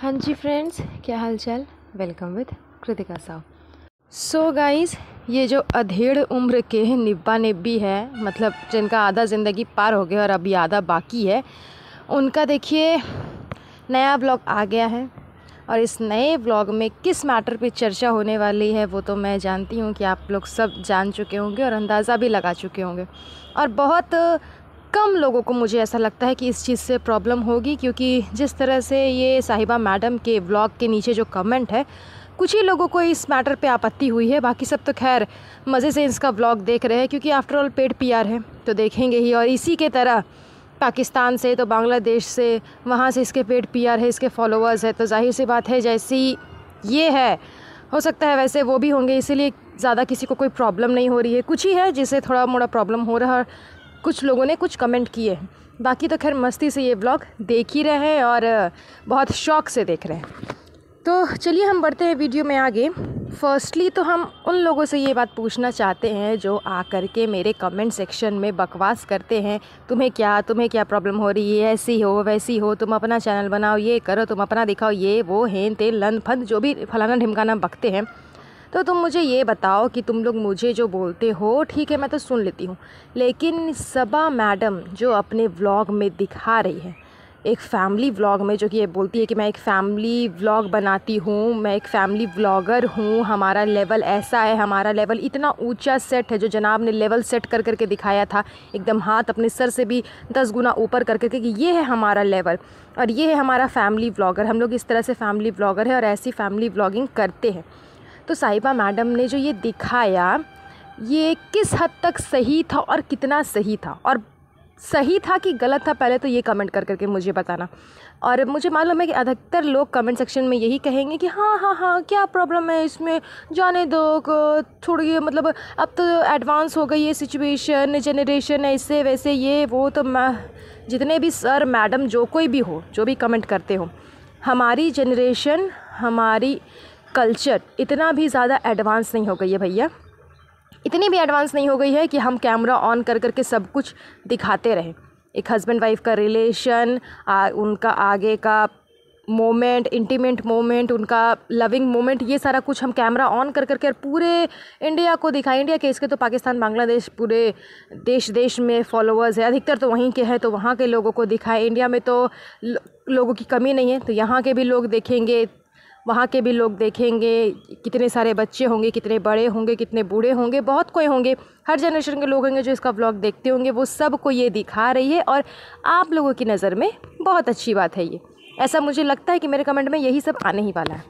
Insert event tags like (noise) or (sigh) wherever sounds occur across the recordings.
हाँ जी फ्रेंड्स क्या हाल चाल वेलकम विद कृतिका साहब सो गाइस ये जो अधेड़ उम्र के निब्बा निब्बी है मतलब जिनका आधा ज़िंदगी पार हो गया और अभी आधा बाकी है उनका देखिए नया ब्लॉग आ गया है और इस नए ब्लॉग में किस मैटर पे चर्चा होने वाली है वो तो मैं जानती हूँ कि आप लोग सब जान चुके होंगे और अंदाज़ा भी लगा चुके होंगे और बहुत कम लोगों को मुझे ऐसा लगता है कि इस चीज़ से प्रॉब्लम होगी क्योंकि जिस तरह से ये साहिबा मैडम के ब्लॉग के नीचे जो कमेंट है कुछ ही लोगों को इस मैटर पे आपत्ति हुई है बाकी सब तो खैर मज़े से इसका ब्लॉग देख रहे हैं क्योंकि आफ्टर ऑल पेड पीआर है तो देखेंगे ही और इसी के तरह पाकिस्तान से तो बांग्लादेश से वहाँ से इसके पेड पीआर है इसके फॉलोअर्स है तो जाहिर सी बात है जैसी ये है हो सकता है वैसे वो भी होंगे इसीलिए ज़्यादा किसी को कोई प्रॉब्लम नहीं हो रही है कुछ ही है जिसे थोड़ा मोड़ा प्रॉब्लम हो रहा कुछ लोगों ने कुछ कमेंट किए हैं बाकी तो खैर मस्ती से ये ब्लॉग देख ही रहे हैं और बहुत शौक से देख रहे हैं तो चलिए हम बढ़ते हैं वीडियो में आगे फर्स्टली तो हम उन लोगों से ये बात पूछना चाहते हैं जो आ कर के मेरे कमेंट सेक्शन में बकवास करते हैं तुम्हें क्या तुम्हें क्या प्रॉब्लम हो रही है ऐसी हो वैसी हो तुम अपना चैनल बनाओ ये करो तुम अपना दिखाओ ये वो हैं तेन लंद फंद जो भी फलाना ढिमकाना बकते हैं तो तुम मुझे ये बताओ कि तुम लोग मुझे जो बोलते हो ठीक है मैं तो सुन लेती हूँ लेकिन सबा मैडम जो अपने व्लॉग में दिखा रही है एक फैमिली व्लॉग में जो कि ये बोलती है कि मैं एक फैमिली व्लॉग बनाती हूँ मैं एक फैमिली व्लॉगर हूँ हमारा लेवल ऐसा है हमारा लेवल इतना ऊंचा सेट है जो जनाब ने लेवल सेट कर करके दिखाया था एकदम हाथ अपने सर से भी दस गुना ऊपर कर करके कि ये है हमारा लेवल और ये है हमारा फैमिली व्लॉगर हम लोग इस तरह से फैमिली व्लागर है और ऐसी फैमिली व्लॉगिंग करते हैं तो साहिबा मैडम ने जो ये दिखाया ये किस हद तक सही था और कितना सही था और सही था कि गलत था पहले तो ये कमेंट कर करके मुझे बताना और मुझे मालूम है कि अधिकतर लोग कमेंट सेक्शन में यही कहेंगे कि हाँ हाँ हाँ क्या प्रॉब्लम है इसमें जाने दो थोड़ी मतलब अब तो एडवांस हो गई ये सिचुएशन जनरेशन है इससे वैसे ये वो तो मैं जितने भी सर मैडम जो कोई भी हो जो भी कमेंट करते हो हमारी जनरेशन हमारी कल्चर इतना भी ज़्यादा एडवांस नहीं हो गई है भैया इतनी भी एडवांस नहीं हो गई है कि हम कैमरा ऑन कर करके सब कुछ दिखाते रहें एक हस्बैंड वाइफ का रिलेशन आ, उनका आगे का मोमेंट इंटीमेट मोमेंट उनका लविंग मोमेंट ये सारा कुछ हम कैमरा ऑन कर करके पूरे इंडिया को दिखाएं इंडिया के इसके तो पाकिस्तान बांग्लादेश पूरे देश देश में फॉलोअर्स है अधिकतर तो वहीं के हैं तो वहाँ के लोगों को दिखाएं इंडिया में तो लोगों की कमी नहीं है तो यहाँ के भी लोग देखेंगे वहाँ के भी लोग देखेंगे कितने सारे बच्चे होंगे कितने बड़े होंगे कितने बूढ़े होंगे बहुत कोई होंगे हर जनरेशन के लोग होंगे जो इसका ब्लॉग देखते होंगे वो सबको ये दिखा रही है और आप लोगों की नज़र में बहुत अच्छी बात है ये ऐसा मुझे लगता है कि मेरे कमेंट में यही सब आने ही वाला है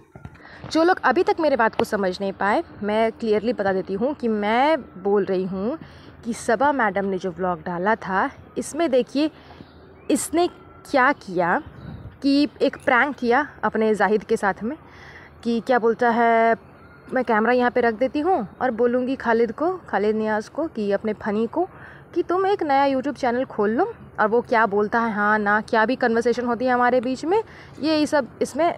जो लोग अभी तक मेरे बात को समझ नहीं पाए मैं क्लियरली बता देती हूँ कि मैं बोल रही हूँ कि सबा मैडम ने जो ब्लॉग डाला था इसमें देखिए इसने क्या किया कि एक प्रैंक किया अपने जाहिद के साथ में कि क्या बोलता है मैं कैमरा यहाँ पे रख देती हूँ और बोलूँगी खालिद को खालिद नियाज को कि अपने फनी को कि तुम एक नया यूट्यूब चैनल खोल लो और वो क्या बोलता है हाँ ना क्या भी कन्वर्सेशन होती है हमारे बीच में ये सब इसमें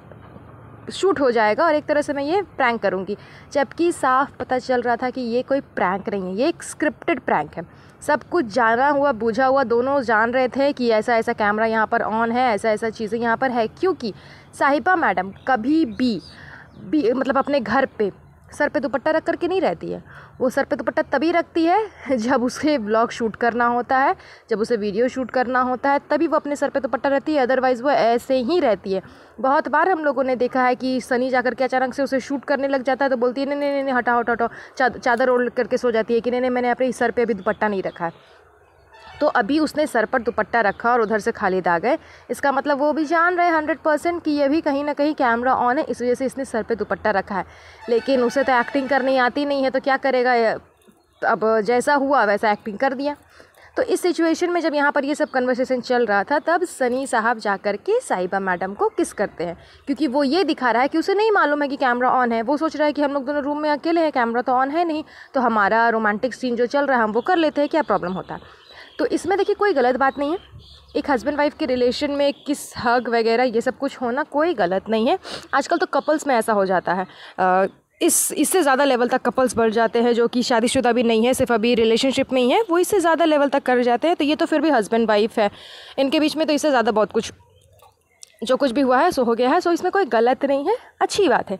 शूट हो जाएगा और एक तरह से मैं ये प्रैंक करूँगी जबकि साफ पता चल रहा था कि ये कोई प्रैंक नहीं है ये एक स्क्रिप्टेड प्रैंक है सब कुछ जाना हुआ बूझा हुआ दोनों जान रहे थे कि ऐसा ऐसा कैमरा यहाँ पर ऑन है ऐसा ऐसा चीज़ें यहाँ पर है क्योंकि साहिबा मैडम कभी भी भी मतलब अपने घर पे सर पे दुपट्टा रख करके नहीं रहती है वो सर पे दुपट्टा तभी रखती है (laughs) जब उसे ब्लॉग शूट करना होता है जब उसे वीडियो शूट करना होता है तभी वो अपने सर पे दुपट्टा रहती है अदरवाइज़ वो ऐसे ही रहती है बहुत बार हम लोगों ने देखा है कि सनी जा के अचानक से उसे शूट करने लग जाता है तो बोलती है नहीं नहीं नहीं हटाओ हटाओ हटाओ चादर ओढ़ करके सो जाती है कि नहीं नहीं मैंने अपने सर पर अभी दुपट्टा नहीं रखा है तो अभी उसने सर पर दुपट्टा रखा और उधर से खालिद आ गए इसका मतलब वो भी जान रहे हंड्रेड परसेंट कि ये भी कहीं ना कहीं कैमरा ऑन है इस वजह से इसने सर पर दुपट्टा रखा है लेकिन उसे तो एक्टिंग करनी आती नहीं है तो क्या करेगा अब जैसा हुआ वैसा एक्टिंग कर दिया तो इस सिचुएशन में जब यहाँ पर ये सब कन्वर्सेशन चल रहा था तब सनी साहब जा कर के साहिबा मैडम को किस करते हैं क्योंकि वो ये दिखा रहा है कि उसे नहीं मालूम है कि कैमरा ऑन है वो सोच रहा है कि हम लोग दोनों रूम में अकेले हैं कैमरा तो ऑन है नहीं तो हमारा रोमांटिक सीन जो चल रहा है हम वो कर लेते हैं क्या प्रॉब्लम होता है तो इसमें देखिए कोई गलत बात नहीं है एक हस्बैंड वाइफ के रिलेशन में किस हग वगैरह ये सब कुछ होना कोई गलत नहीं है आजकल तो कपल्स में ऐसा हो जाता है आ, इस इससे ज़्यादा लेवल तक कपल्स बढ़ जाते हैं जो कि शादीशुदा भी नहीं है सिर्फ अभी रिलेशनशिप में ही है वो इससे ज़्यादा लेवल तक कर जाते हैं तो ये तो फिर भी हस्बैंड वाइफ है इनके बीच में तो इससे ज़्यादा बहुत कुछ जो कुछ भी हुआ है सो हो गया है सो इसमें कोई गलत नहीं है अच्छी बात है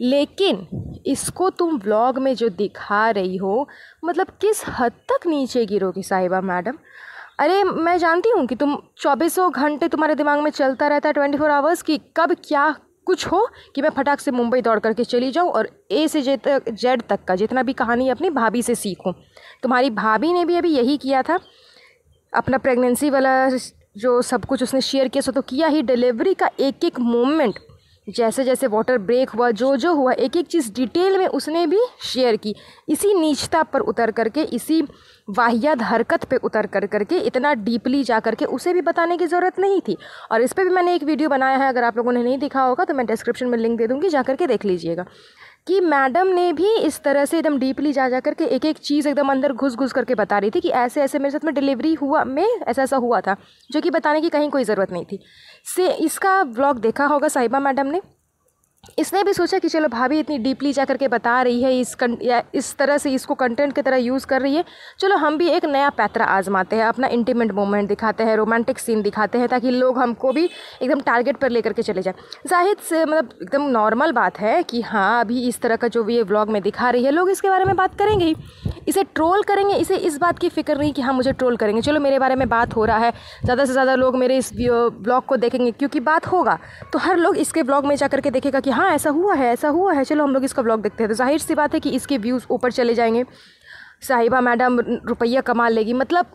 लेकिन इसको तुम व्लॉग में जो दिखा रही हो मतलब किस हद तक नीचे गिरोगी साहिबा मैडम अरे मैं जानती हूँ कि तुम चौबीसों घंटे तुम्हारे दिमाग में चलता रहता है ट्वेंटी फोर आवर्स कि कब क्या कुछ हो कि मैं फटाक से मुंबई दौड़ करके चली जाऊँ और ए से जे तक जेड तक का जितना भी कहानी अपनी भाभी से सीखूँ तुम्हारी भाभी ने भी अभी यही किया था अपना प्रेगनेंसी वाला जो सब कुछ उसने शेयर किया सो तो किया ही डिलीवरी का एक एक मोमेंट जैसे जैसे वाटर ब्रेक हुआ जो जो हुआ एक एक चीज़ डिटेल में उसने भी शेयर की इसी नीचता पर उतर करके इसी वाहियात हरकत पे उतर कर करके इतना डीपली जा करके उसे भी बताने की ज़रूरत नहीं थी और इस पर भी मैंने एक वीडियो बनाया है अगर आप लोगों ने नहीं देखा होगा तो मैं डिस्क्रिप्शन में लिंक दे दूँगी जा करके देख लीजिएगा कि मैडम ने भी इस तरह से एकदम डीपली जा जा करके एक एक चीज़ एकदम अंदर घुस घुस करके बता रही थी कि ऐसे ऐसे मेरे साथ में डिलीवरी हुआ में ऐसा ऐसा हुआ था जो कि बताने की कहीं कोई ज़रूरत नहीं थी से इसका ब्लॉग देखा होगा साहिबा मैडम ने इसने भी सोचा कि चलो भाभी इतनी डीपली जा करके बता रही है इस कं या इस तरह से इसको कंटेंट की तरह यूज़ कर रही है चलो हम भी एक नया पैतरा आजमाते हैं अपना इंटीमेट मोमेंट दिखाते हैं रोमांटिक सीन दिखाते हैं ताकि लोग हमको भी एकदम टारगेट पर लेकर के चले जाए जाहिर से मतलब एकदम नॉर्मल बात है कि हाँ अभी इस तरह का जो भी ये ब्लॉग में दिखा रही है लोग इसके बारे में बात करेंगे ही इसे ट्रोल करेंगे इसे इस बात की फिक्र नहीं कि हाँ मुझे ट्रोल करेंगे चलो मेरे बारे में बात हो रहा है ज़्यादा से ज़्यादा लोग मेरे इस ब्लॉग को देखेंगे क्योंकि बात होगा तो हर लोग इसके ब्लॉग में जा करके देखेगा कि कि हाँ ऐसा हुआ है ऐसा हुआ है चलो हम लोग इसका ब्लॉग देखते हैं तो जाहिर सी बात है कि इसके व्यूज़ ऊपर चले जाएंगे साहिबा मैडम रुपया कमा लेगी मतलब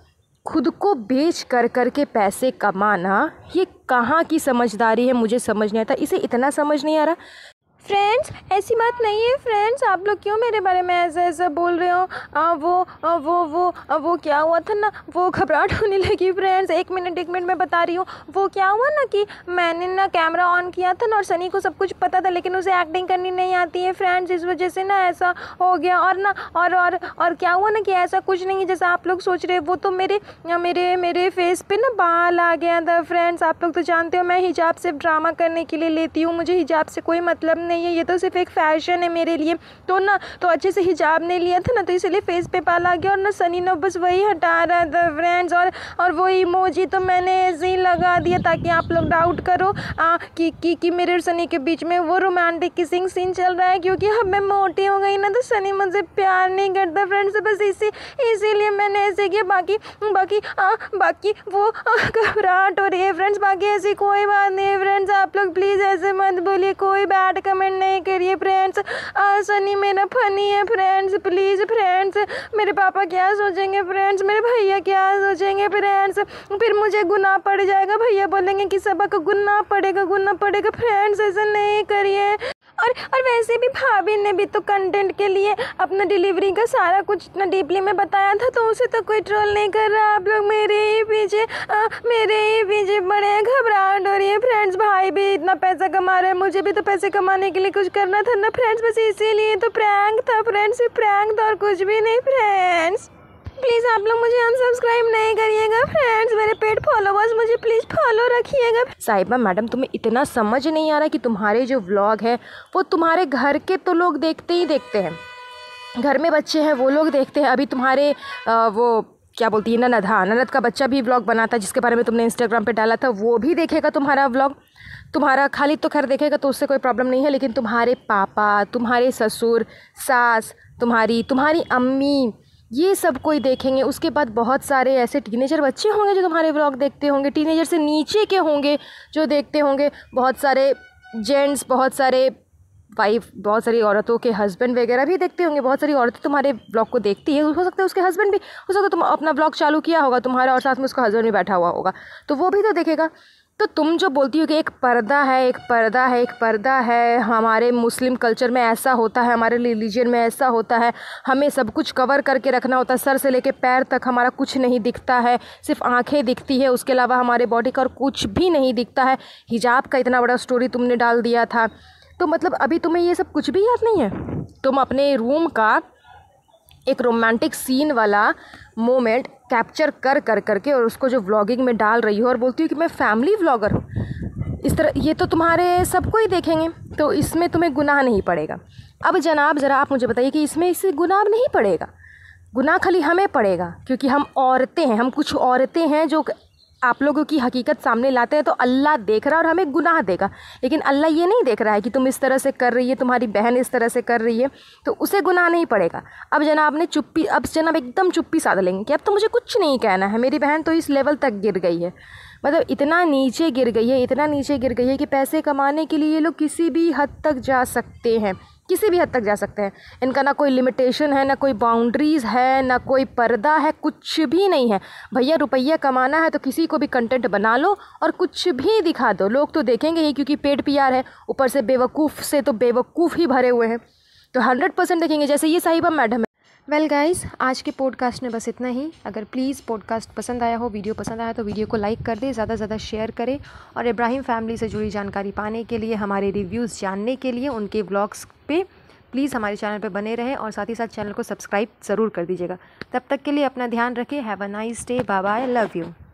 खुद को बेच कर कर के पैसे कमाना ये कहाँ की समझदारी है मुझे समझ नहीं आता इसे इतना समझ नहीं आ रहा फ्रेंड्स ऐसी बात नहीं है फ्रेंड्स आप लोग क्यों मेरे बारे में ऐसा ऐसा बोल रहे हो आ, वो आ, वो वो आ, वो क्या हुआ था ना वो घबराहट (laughs) होने लगी फ्रेंड्स एक मिनट एक मिनट मैं बता रही हूँ वो क्या हुआ ना कि मैंने ना कैमरा ऑन किया था ना और सनी को सब कुछ पता था लेकिन उसे एक्टिंग करनी नहीं आती है फ्रेंड्स इस वजह से ना ऐसा हो गया और ना और और और क्या हुआ ना कि ऐसा कुछ नहीं है जैसा आप लोग सोच रहे वो तो मेरे मेरे मेरे फेस पर ना बाल आ गया था फ्रेंड्स आप लोग तो जानते हो मैं हिजाब सिर्फ ड्रामा करने के लिए लेती हूँ मुझे हिजाब से कोई मतलब नहीं नहीं है ये तो सिर्फ एक फैशन है मेरे लिए तो ना तो अच्छे से हिजाब नहीं लिया था ना तो इसलिए फेस पे पाल आ गया और ना सनी ना बस वही हटा रहा था फ्रेंड्स और और वही इमोजी तो मैंने ऐसे ही लगा दिया ताकि आप लोग डाउट करो आ, कि, कि, कि मेरे और सनी के बीच में वो रोमांटिक किसिंग सीन चल रहा है क्योंकि अब मैं मोटी हो गई ना तो सनी मुझे प्यार नहीं करता फ्रेंड्स बस इसी इसीलिए मैंने ऐसे किया बाकी बाकी आ, बाकी वो घबराहट हो रही है फ्रेंड्स बाकी ऐसी कोई बात नहीं फ्रेंड्स आप लोग प्लीज़ ऐसे मत बोलिए कोई बैड कमेंट कमेंट नहीं करिए फ्रेंड्स आज सनी मेरा फनी है फ्रेंड्स प्लीज़ फ्रेंड्स मेरे पापा क्या सोचेंगे फ्रेंड्स मेरे भैया क्या सोचेंगे फ्रेंड्स फिर मुझे गुना पड़ जाएगा भैया बोलेंगे कि सबक गुना पड़ेगा गुना पड़ेगा फ्रेंड्स ऐसा नहीं करिए और और वैसे भी भाभी ने भी तो कंटेंट के लिए अपना डिलीवरी का सारा कुछ इतना डीपली में बताया था तो उसे तो कोई ट्रोल नहीं कर रहा आप लोग मेरे ही पीछे आ, मेरे ही पीछे बड़े घबरा इतना पैसा कमा रहे हैं मुझे भी तो पैसे कमाने के लिए कुछ करना था ना फ्रेंड्स बस इसीलिए तो प्रैंक था फ्रेंड्स ये प्रैंक था और कुछ भी नहीं फ्रेंड्स प्लीज़ आप लोग मुझे अनसब्सक्राइब नहीं करिएगा फ्रेंड्स मेरे पेड फॉलोवर्स मुझे प्लीज़ फॉलो रखिएगा साहिबा मैडम तुम्हें इतना समझ नहीं आ रहा कि तुम्हारे जो व्लॉग है वो तुम्हारे घर के तो लोग देखते ही देखते हैं घर में बच्चे हैं वो लोग देखते हैं अभी तुम्हारे आ, वो क्या बोलती है ननद हाँ ननद का बच्चा भी व्लॉग बनाता है जिसके बारे में तुमने इंस्टाग्राम पे डाला था वो भी देखेगा तुम्हारा व्लॉग तुम्हारा खाली तो खैर देखेगा तो उससे कोई प्रॉब्लम नहीं है लेकिन तुम्हारे पापा तुम्हारे ससुर सास तुम्हारी तुम्हारी अम्मी ये सब कोई देखेंगे उसके बाद बहुत सारे ऐसे टीनेजर बच्चे होंगे जो तुम्हारे व्लॉग देखते होंगे टीनेजर से नीचे के होंगे जो देखते होंगे बहुत सारे जेंट्स बहुत सारे वाइफ बहुत सारी औरतों के हस्बैंड वगैरह भी देखते होंगे बहुत सारी औरतें तुम्हारे ब्लॉग को देखती है हो सकता है उसके हस्बैंड भी हो सकता है तुम अपना ब्लॉग चालू किया होगा तुम्हारा और साथ में उसका हस्बैंड भी बैठा हुआ होगा तो वो भी तो देखेगा तो तुम जो बोलती हो कि एक पर्दा है एक पर्दा है एक पर्दा है हमारे मुस्लिम कल्चर में ऐसा होता है हमारे रिलीजन में ऐसा होता है हमें सब कुछ कवर करके रखना होता है सर से लेके पैर तक हमारा कुछ नहीं दिखता है सिर्फ आंखें दिखती है उसके अलावा हमारे बॉडी का और कुछ भी नहीं दिखता है हिजाब का इतना बड़ा स्टोरी तुमने डाल दिया था तो मतलब अभी तुम्हें ये सब कुछ भी याद नहीं है तुम अपने रूम का एक रोमांटिक सीन वाला मोमेंट कैप्चर कर कर करके और उसको जो व्लॉगिंग में डाल रही हो और बोलती हूँ कि मैं फैमिली व्लॉगर इस तरह ये तो तुम्हारे सबको ही देखेंगे तो इसमें तुम्हें गुनाह नहीं पड़ेगा अब जनाब ज़रा आप मुझे बताइए कि इसमें इससे गुनाह नहीं पड़ेगा गुनाह खाली हमें पड़ेगा क्योंकि हम औरतें हैं हम कुछ औरतें हैं जो आप लोगों की हकीकत सामने लाते हैं तो अल्लाह देख रहा है और हमें गुनाह देगा लेकिन अल्लाह ये नहीं देख रहा है कि तुम इस तरह से कर रही है तुम्हारी बहन इस तरह से कर रही है तो उसे गुनाह नहीं पड़ेगा अब जनाब ने चुप्पी अब जनाब एकदम चुप्पी साध लेंगे कि अब तो मुझे कुछ नहीं कहना है मेरी बहन तो इस लेवल तक गिर गई है मतलब इतना नीचे गिर गई है इतना नीचे गिर गई है कि पैसे कमाने के लिए ये लोग किसी भी हद तक जा सकते हैं किसी भी हद तक जा सकते हैं इनका ना कोई लिमिटेशन है ना कोई बाउंड्रीज़ है ना कोई पर्दा है कुछ भी नहीं है भैया रुपया कमाना है तो किसी को भी कंटेंट बना लो और कुछ भी दिखा दो लोग तो देखेंगे ही क्योंकि पेड पीआर है ऊपर से बेवकूफ़ से तो बेवकूफ़ ही भरे हुए हैं तो हंड्रेड परसेंट देखेंगे जैसे ये साहिबा मैडम है वेल गाइस आज के पॉडकास्ट में बस इतना ही अगर प्लीज़ पॉडकास्ट पसंद आया हो वीडियो पसंद आया तो वीडियो को लाइक कर दें ज़्यादा से ज़्यादा शेयर करें और इब्राहिम फैमिली से जुड़ी जानकारी पाने के लिए हमारे रिव्यूज़ जानने के लिए उनके व्लॉग्स पे प्लीज़ हमारे चैनल पर बने रहें और साथ ही साथ चैनल को सब्सक्राइब ज़रूर कर दीजिएगा तब तक के लिए अपना ध्यान रखें have a nice day bye love you